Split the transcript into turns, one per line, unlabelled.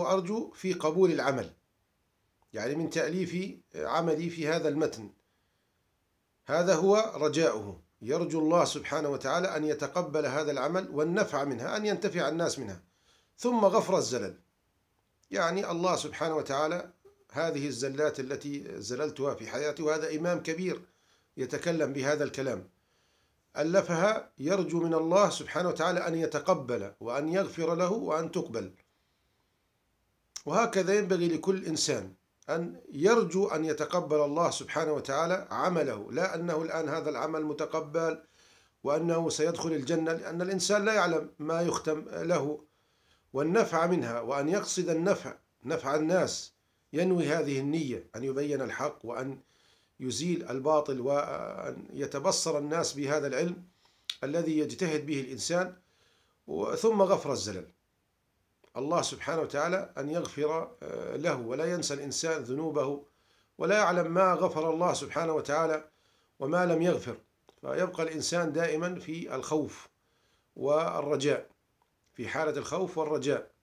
وأرجو في قبول العمل يعني من تأليف عملي في هذا المتن هذا هو رجاؤه يرجو الله سبحانه وتعالى أن يتقبل هذا العمل والنفع منها أن ينتفع الناس منها ثم غفر الزلل يعني الله سبحانه وتعالى هذه الزلات التي زللتها في حياتي وهذا إمام كبير يتكلم بهذا الكلام ألفها يرجو من الله سبحانه وتعالى أن يتقبل وأن يغفر له وأن تقبل وهكذا ينبغي لكل إنسان أن يرجو أن يتقبل الله سبحانه وتعالى عمله لا أنه الآن هذا العمل متقبل وأنه سيدخل الجنة لأن الإنسان لا يعلم ما يختم له والنفع منها وأن يقصد النفع نفع الناس ينوي هذه النية أن يبين الحق وأن يزيل الباطل وأن يتبصر الناس بهذا العلم الذي يجتهد به الإنسان ثم غفر الزلل الله سبحانه وتعالى أن يغفر آه، له ولا ينسى الإنسان ذنوبه ولا يعلم ما غفر الله سبحانه وتعالى وما لم يغفر فيبقى الإنسان دائما في الخوف والرجاء في حالة الخوف والرجاء